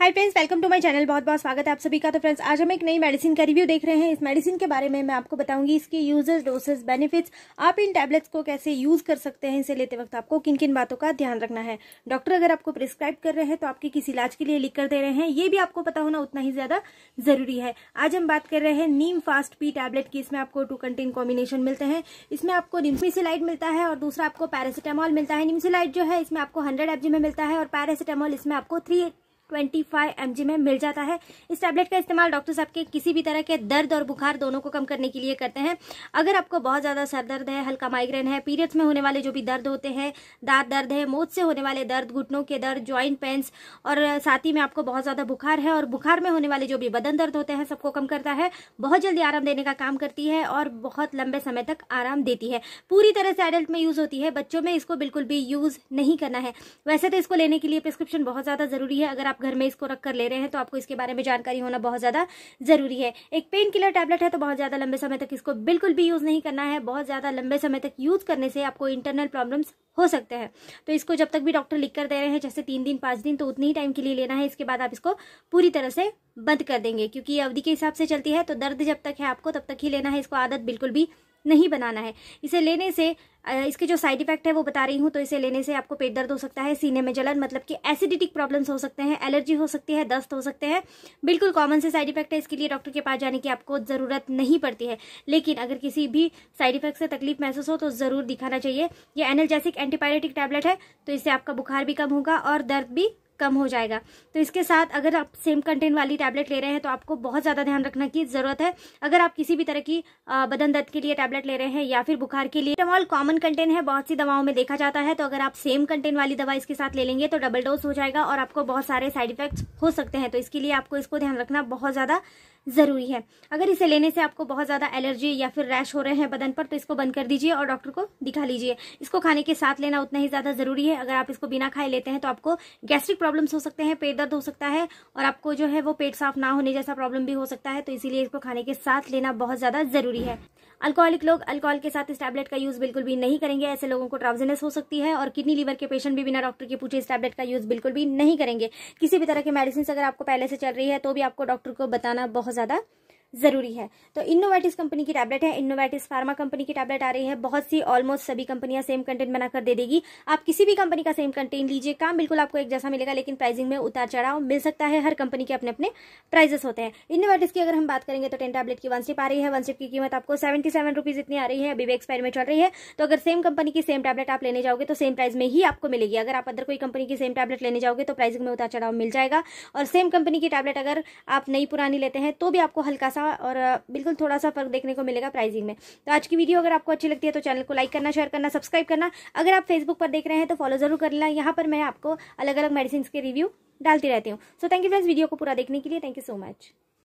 hi friends welcome to my channel बहुत बहुत स्वागत है आप सभी का तो फ्रेंड्स आज हम एक नई मेडिसिन का रिव्यू देख रहे हैं इस मेडिसिन के बारे में मैं आपको बताऊंगी इसके यूजर्स डोसेस बेनिफिट्स आप इन टैबलेट्स को कैसे यूज कर सकते हैं इसे लेते वक्त आपको किन किन बातों का ध्यान रखना है डॉक्टर अगर आपको प्रिस्क्राइब कर रहे हैं तो आपके किस इलाज के लिए लिख कर दे रहे हैं ये भी आपको पता होना उतना ही ज्यादा जरूरी है आज हम बात कर रहे हैं नीम फास्ट पी टैबलेट की इसमें आपको टू कंटेन कॉम्बिनेशन मिलते हैं इसमें आपको निमसिलाइट मिलता है और दूसरा आपको पैरासीटामॉल मिलता है निमसिलाइट जो है इसमें आपको हंड्रेड एफ में मिलता है और पैरासीटामॉल इसमें आपको थ्री ट्वेंटी फाइव एम में मिल जाता है इस टैबलेट का इस्तेमाल डॉक्टर साहब के किसी भी तरह के दर्द और बुखार दोनों को कम करने के लिए करते हैं अगर आपको बहुत ज़्यादा सर दर्द है हल्का माइग्रेन है पीरियड्स में होने वाले जो भी दर्द होते हैं दांत दर्द है मोच से होने वाले दर्द घुटनों के दर्द ज्वाइंट पेन्स और साथ ही में आपको बहुत ज़्यादा बुखार है और बुखार में होने वाले जो भी बदन दर्द होते हैं सबको कम करता है बहुत जल्दी आराम देने का काम करती है और बहुत लंबे समय तक आराम देती है पूरी तरह से एडल्ट में यूज़ होती है बच्चों में इसको बिल्कुल भी यूज़ नहीं करना है वैसे तो इसको लेने के लिए प्रिस्क्रिप्शन बहुत ज़्यादा ज़रूरी है अगर आप आप घर में इसको रख कर ले रहे हैं तो आपको इसके बारे में जानकारी होना बहुत ज़्यादा ज़रूरी है एक पेन किलर टैबलेट है तो बहुत ज़्यादा लंबे समय तक इसको बिल्कुल भी यूज़ नहीं करना है बहुत ज़्यादा लंबे समय तक यूज़ करने से आपको इंटरनल प्रॉब्लम्स हो सकते हैं तो इसको जब तक भी डॉक्टर लिख कर दे रहे हैं जैसे तीन दिन पांच दिन तो उतनी ही टाइम के लिए लेना है इसके बाद आप इसको पूरी तरह से बंद कर देंगे क्योंकि ये अवधि के हिसाब से चलती है तो दर्द जब तक है आपको तब तक ही लेना है इसको आदत बिल्कुल भी नहीं बनाना है इसे लेने से इसके जो साइड इफेक्ट है वो बता रही हूँ तो इसे लेने से आपको पेट दर्द हो सकता है सीने में जलन मतलब कि एसिडिटिक प्रॉब्लम्स हो सकते हैं एलर्जी हो सकती है दस्त हो सकते हैं बिल्कुल कॉमन से साइड इफेक्ट है इसके लिए डॉक्टर के पास जाने की आपको ज़रूरत नहीं पड़ती है लेकिन अगर किसी भी साइड इफेक्ट से तकलीफ महसूस हो तो ज़रूर दिखाना चाहिए यह एनर्जेसिक एंटीबायोटिक टैबलेट है तो इससे आपका बुखार भी कम होगा और दर्द भी कम हो जाएगा तो इसके साथ अगर आप सेम कंटेंट वाली टैबलेट ले रहे हैं तो आपको बहुत ज़्यादा ध्यान रखना की ज़रूरत है अगर आप किसी भी तरह की बदन दर्द के लिए टैबलेट ले रहे हैं या फिर बुखार के लिए टमॉल कॉमन कंटेंट है बहुत सी दवाओं में देखा जाता है तो अगर आप सेम कंटेंट वाली दवा इसके साथ ले लेंगे तो डबल डोज हो जाएगा और आपको बहुत सारे साइड इफेक्ट्स हो सकते हैं तो इसके लिए आपको इसको ध्यान रखना बहुत ज़्यादा ज़रूरी है अगर इसे लेने से आपको बहुत ज़्यादा एलर्जी या फिर रैश हो रहे हैं बदन पर तो इसको बंद कर दीजिए और डॉक्टर को दिखा लीजिए इसको खाने के साथ लेना उतना ही ज़्यादा ज़रूरी है अगर आप इसको बिना खाए लेते हैं तो आपको गैस्ट्रिक प्रॉब्लम्स हो सकते हैं पेट दर्द हो सकता है और आपको जो है वो पेट साफ ना होने जैसा प्रॉब्लम भी हो सकता है तो इसीलिए इसको खाने के साथ लेना बहुत ज़्यादा ज़रूरी है अल्कोहलिक लोग अल्कोहल के साथ इस टैबलेट का यूज़ बिल्कुल भी नहीं करेंगे ऐसे लोगों को ट्राउजनेस हो सकती है और किडनी लीवर के पेशेंट भी बिना डॉक्टर के पूछे इस टैबलेट का यूज़ बिल्कुल भी नहीं करेंगे किसी भी तरह के मेडिसिन अगर आपको पहले से चल रही है तो भी आपको डॉक्टर को बताना बहुत ज़्यादा ज़रूरी है तो इनोवेटिस कंपनी की टैबलेट है इनोवेटिस फार्मा कंपनी की टैबलेट आ रही है बहुत सी ऑलमोस्ट सभी कंपनियां सेम कंटेंट बनाकर दे देगी आप किसी भी कंपनी का सेम कंटेंट लीजिए काम बिल्कुल आपको एक जैसा मिलेगा लेकिन प्राइसिंग में उतार चढ़ाव मिल सकता है हर कंपनी के अपने अपने प्राइजेस होते हैं इनोवेटिस की अगर हम बात करेंगे तो टेन टैबलेट की वन स्टिप आ रही है वन स्टिप की कीमत आपको सेवेंटी सेवन रुपीज़ इतनी आ रही है अभी भी एक्सपायर में चल रही है तो अगर सेम कंपनी की सेम टैबलेट आप लेने जाओगे तो सेम प्राइस में ही आपको मिलेगी अगर आप अदर कोई कंपनी की सेम टैबलेट लेने जाओगे तो प्राइसिंग में उतार चढ़ाव मिल जाएगा और सेम कंपनी की टैबलेट अगर आप नई पुरानी लेते हैं तो भी आपको हल्का सा और बिल्कुल थोड़ा सा फर्क देखने को मिलेगा प्राइसिंग में तो आज की वीडियो अगर आपको अच्छी लगती है तो चैनल को लाइक करना शेयर करना सब्सक्राइब करना अगर आप फेसबुक पर देख रहे हैं तो फॉलो जरूर कर लेना यहाँ पर मैं आपको अलग अलग मेडिसिन के रिव्यू डालती रहती हूँ so thank you friends video को पूरा देखने के लिए थैंक यू सो मच